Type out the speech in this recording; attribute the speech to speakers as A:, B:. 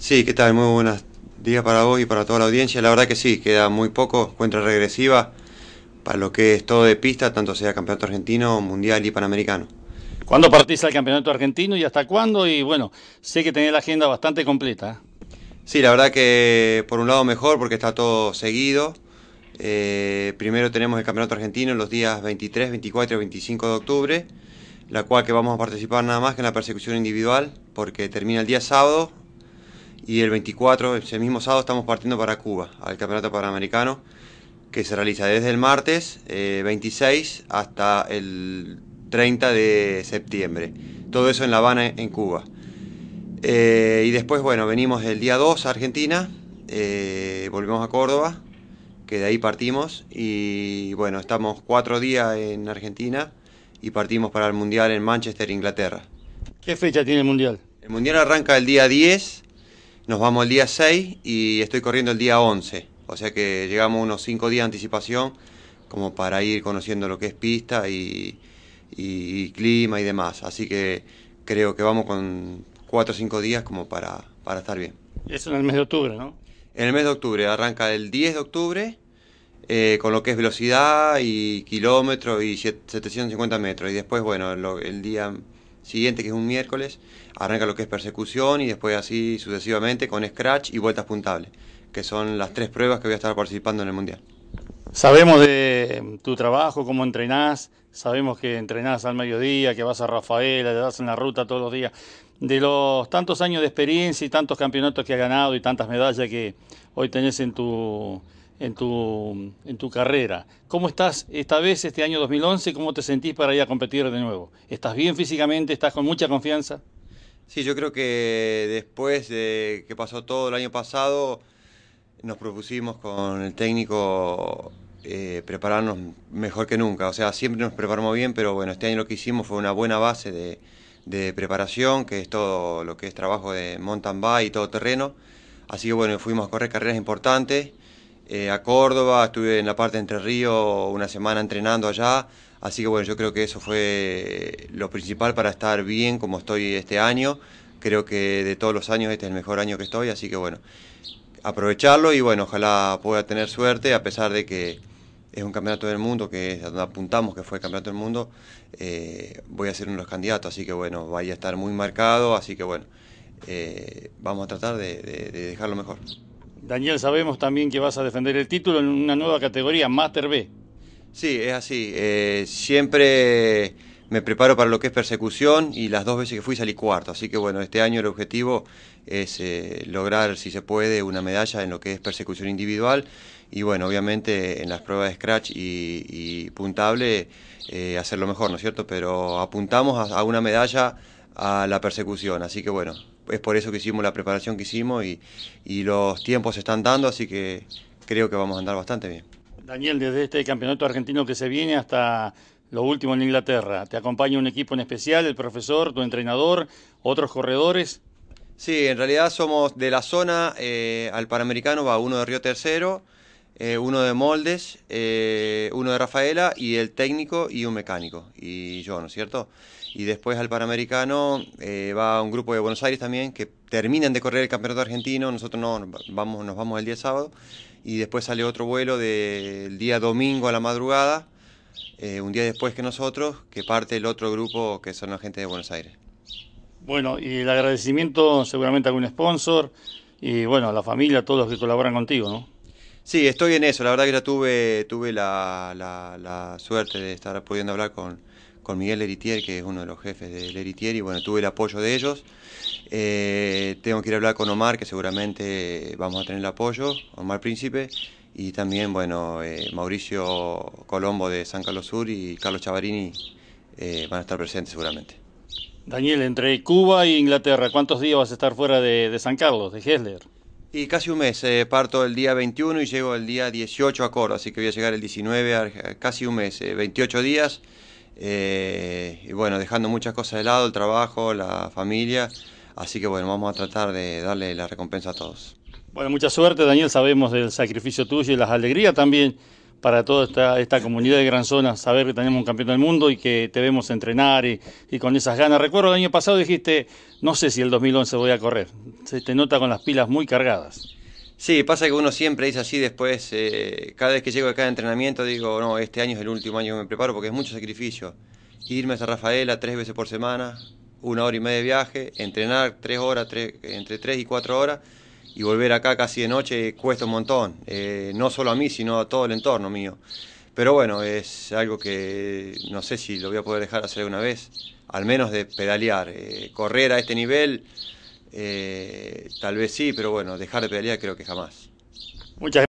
A: Sí, ¿qué tal? Muy buenos días para vos y para toda la audiencia. La verdad que sí, queda muy poco, cuenta regresiva para lo que es todo de pista, tanto sea campeonato argentino, mundial y panamericano. ¿Cuándo partís
B: al campeonato argentino y hasta cuándo? Y bueno, sé que tenés la agenda bastante completa.
A: ¿eh? Sí, la verdad que por un lado mejor porque está todo seguido. Eh, primero tenemos el campeonato argentino los días 23, 24 y 25 de octubre, la cual que vamos a participar nada más que en la persecución individual porque termina el día sábado y el 24, ese mismo sábado, estamos partiendo para Cuba, al Campeonato Panamericano, que se realiza desde el martes 26 eh, hasta el 30 de septiembre. Todo eso en La Habana, en Cuba. Eh, y después, bueno, venimos el día 2 a Argentina, eh, volvemos a Córdoba, que de ahí partimos. Y bueno, estamos cuatro días en Argentina y partimos para el Mundial en Manchester, Inglaterra. ¿Qué fecha tiene el Mundial? El Mundial arranca el día 10 nos vamos el día 6 y estoy corriendo el día 11. O sea que llegamos unos 5 días de anticipación como para ir conociendo lo que es pista y, clima y demás. Así que creo que vamos con 4 o 5 días como para, para estar bien.
B: Eso en el mes de octubre, ¿no?
A: En el mes de octubre, arranca el 10 de octubre eh, con lo que es velocidad y kilómetros y 750 metros. Y después, bueno, el día siguiente, que es un miércoles, arranca lo que es persecución y después así sucesivamente con scratch y vueltas puntables, que son las tres pruebas que voy a estar participando en el Mundial.
B: Sabemos de mm, tu trabajo, cómo entrenás, sabemos que entrenás al mediodía, que vas a Rafaela, te das en la ruta todos los días. De los tantos años de experiencia y tantos campeonatos que has ganado y tantas medallas que hoy tenés en tu en tu, carrera. ¿Cómo estás esta vez, este año 2011? ¿Cómo te sentís para ir a competir de nuevo? ¿Estás
A: bien físicamente? ¿Estás con mucha confianza? Sí, yo creo que después de que pasó todo el año pasado, nos propusimos con el técnico eh, prepararnos mejor que nunca. O sea, siempre nos preparamos bien, pero bueno, este año lo que hicimos fue una buena base de, de preparación, que es todo lo que es trabajo de mountain bike y todo terreno. Así que bueno, fuimos a correr carreras importantes eh, a Córdoba, estuve en la parte de Entre Ríos una semana entrenando allá, así que bueno, yo creo que eso fue eh, lo principal para estar bien como estoy este año, creo que de todos los años este es el mejor año que estoy, así que bueno, aprovecharlo y bueno, ojalá pueda tener suerte a pesar de que es un campeonato del mundo que es donde apuntamos que fue campeonato del mundo, eh, voy a ser uno de los candidatos, así que bueno, vaya a estar muy marcado, así que bueno, vamos a tratar de dejarlo mejor.
B: Daniel, sabemos también que vas a defender el título en una nueva categoría, Master B.
A: Sí, es así. Eh, siempre me preparo para lo que es persecución y las dos veces que fui salí cuarto. Así que bueno, este año el objetivo es eh, lograr, si se puede, una medalla en lo que es persecución individual. Y bueno, obviamente en las pruebas de scratch y, puntable eh, hacerlo mejor, ¿no es cierto? Pero apuntamos a una medalla a la persecución. Así que bueno, es por eso que hicimos la preparación que hicimos y, los tiempos se están dando, así que creo que vamos a andar bastante bien.
B: Daniel, desde este campeonato argentino que se viene hasta lo último en Inglaterra, ¿te acompaña un equipo en
A: especial, el profesor, tu entrenador, otros corredores? Sí, en realidad somos de la zona, eh, al Panamericano va uno de Río Tercero, eh, uno de moldes, eh, uno de Rafaela y el técnico y un mecánico y yo, ¿no es cierto? Y después al Panamericano eh, va un grupo de Buenos Aires también que terminan de correr el campeonato argentino, nosotros no, vamos, nos vamos el día sábado y después sale otro vuelo del día domingo a la madrugada, un día después que nosotros, que parte el otro grupo que son la gente de Buenos Aires. Bueno, y el agradecimiento seguramente a algún sponsor
B: y bueno, a la familia, a todos los que colaboran contigo, ¿no?
A: Sí, estoy en eso. La verdad que ya tuve, tuve la, suerte de estar pudiendo hablar con, Miguel Leritier, que es uno de los jefes de Eritier, y bueno, tuve el apoyo de ellos. Eh, tengo que ir a hablar con Omar, que seguramente vamos a tener el apoyo, Omar Príncipe, y también, bueno, eh, Mauricio Colombo de San Carlos Sur y Carlos Chavarini eh, van a estar presentes seguramente. Daniel, entre Cuba e Inglaterra, ¿cuántos días vas a estar fuera de, de San Carlos, de Hessler? Y casi un mes, eh, parto el día 21 y llego el día 18 a Coro, así que voy a llegar el 19, eh, casi un mes, 28 eh, días. y bueno, dejando muchas cosas de lado, el trabajo, la familia. Así que bueno, vamos a tratar de darle la recompensa a todos.
B: Bueno, mucha suerte, Daniel. Sabemos del sacrificio tuyo y las alegrías también para toda esta, comunidad de Gran Zona saber que tenemos un campeón del mundo y que te vemos entrenar y, con esas ganas. Recuerdo el año pasado dijiste, no sé si el 2011 voy a correr. Se te nota con las
A: pilas muy cargadas. Sí, pasa que uno siempre dice así después, eh, cada vez que llego a cada entrenamiento digo, no, este año es el último año que me preparo porque es mucho sacrificio. Irme a Rafaela tres veces por semana, una hora y media de viaje, entrenar tres horas, entre tres y cuatro horas y volver acá casi de noche cuesta un montón, eh, no solo a mí, sino a todo el entorno mío. Pero bueno, es algo que no sé si lo voy a poder dejar hacer alguna vez, al menos de pedalear, eh, correr a este nivel, eh, tal vez sí, pero bueno, dejar de pedalear creo que jamás.
B: Muchas